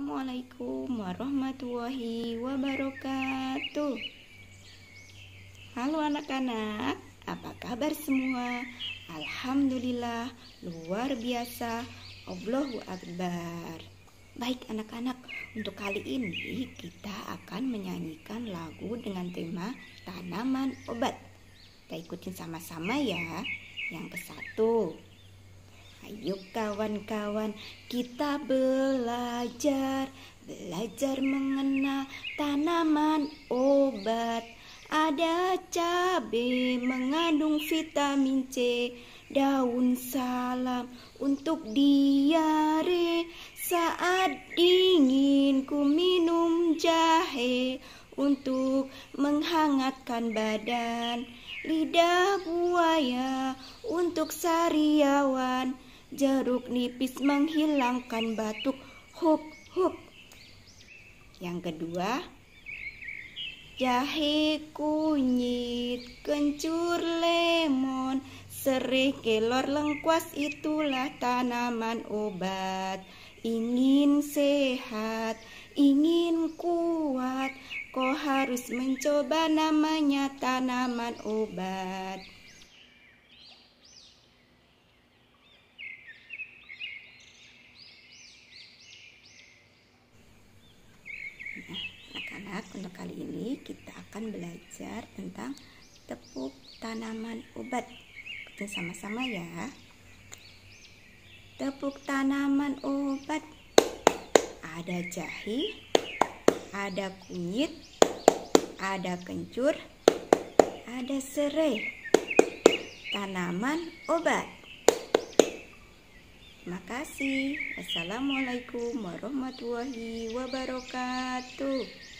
Assalamualaikum warahmatullahi wabarakatuh. Halo anak-anak, apa kabar semua? Alhamdulillah, luar biasa. Allahu Akbar. Baik anak-anak, untuk kali ini kita akan menyanyikan lagu dengan tema tanaman obat. Kita ikutin sama-sama ya. Yang ke satu, Ayo kawan-kawan kita belajar Belajar mengenal tanaman obat Ada cabai mengandung vitamin C Daun salam untuk diare Saat dingin ku minum jahe untuk menghangatkan badan lidah buaya untuk sariawan Jeruk nipis menghilangkan batuk. Hup, hup. Yang kedua, jahe kunyit, kencur lemon, serai kelor lengkuas itulah tanaman obat. Ingin sehat, ingin kuat, kau harus mencoba namanya tanaman obat. anak untuk kali ini kita akan belajar tentang tepuk tanaman obat. Kita sama-sama ya. Tepuk tanaman obat. Ada jahe, ada kunyit, ada kencur, ada serai. Tanaman obat. Makasih. Assalamualaikum warahmatullahi wabarakatuh.